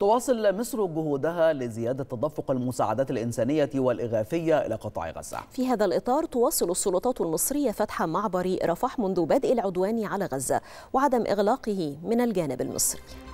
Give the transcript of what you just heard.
تواصل مصر جهودها لزيادة تدفق المساعدات الإنسانية والإغاثية إلى قطاع غزة في هذا الإطار تواصل السلطات المصرية فتح معبر رفح منذ بدء العدوان على غزة وعدم إغلاقه من الجانب المصري